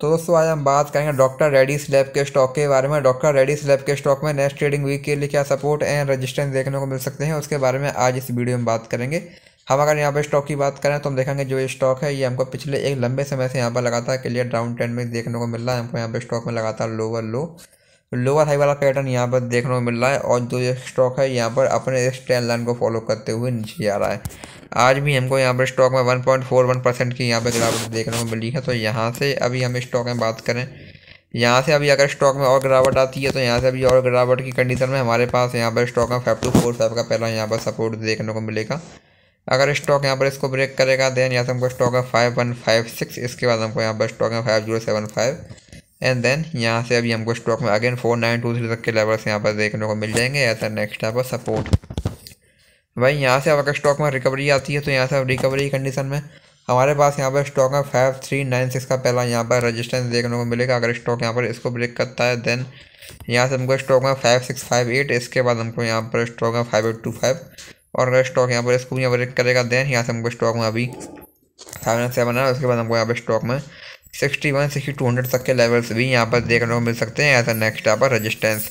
तो दोस्तों आज हम बात करेंगे डॉक्टर रेडी स्लैब के स्टॉक के बारे में डॉक्टर रेडी स्लैब के स्टॉक में नेक्स्ट ट्रेडिंग वीक के लिए क्या सपोर्ट एंड रेजिस्टेंस देखने को मिल सकते हैं उसके बारे में आज इस वीडियो में बात करेंगे हम अगर यहाँ पर स्टॉक की बात करें तो हम देखेंगे जो ये स्टॉक है ये हमको पिछले एक लंबे समय से यहाँ पर लगातार क्लियर डाउन ट्रेंड में देखने को मिल रहा है हमको यहाँ पर स्टॉक में लगातार लोअर लो लोअर हाई वाला पैटर्न यहाँ पर देखने को मिल रहा है और जो ये स्टॉक है यहाँ पर अपने इस ट्रेंड लाइन को फॉलो करते हुए नीचे आ रहा है आज भी हमको यहाँ पर स्टॉक में 1.41 परसेंट की यहाँ पर गिरावट देखने को मिली है तो यहाँ से अभी हम स्टॉक में बात करें यहाँ से अभी अगर स्टॉक में और गिरावट आती है तो यहाँ से अभी और गिरावट की कंडीशन में हमारे पास यहाँ पर स्टॉक में फाइव टू फोर फाइव का पहला यहाँ पर सपोर्ट देखने को मिलेगा अगर स्टॉक यहाँ पर इसको ब्रेक करेगा देन यहाँ से हमको स्टॉक है फाइव वन फाइव सिक्स इसके बाद हमको यहाँ पर स्टॉक है five zero seven five and then यहाँ से अभी हमको स्टॉक में again four nine two three तक के लेवल्स यहाँ पर देखने को मिल जाएंगे ऐसा नेक्स्ट यहाँ पर सपोर्ट भाई यहाँ से अब अगर स्टॉक में रिकवरी आती है तो यहाँ से अब रिकवरी कंडीशन में हमारे पास यहाँ पर स्टॉक में फाइव थ्री नाइन सिक्स का पहला यहाँ पर रजिस्टेंस देखने को मिलेगा अगर स्टॉक यहाँ पर इसको ब्रेक करता है देन यहाँ से हमको स्टॉक में फाइव सिक्स फाइव एट इसके बाद हमको यहाँ पर स्टॉक में फाइव एट टू फाइव और अगर स्टॉक यहाँ पर इसको यहाँ ब्रेक करेगा देन यहाँ से हमको स्टॉक में अभी फाइव नाइन सेवन है उसके बाद हमको यहाँ पर स्टॉक में sixty one sixty two hundred तक के लेवल्स भी यहाँ पर देखने को मिल सकते हैं यहाँ से नेक्स्ट यहाँ पर रजिस्टेंस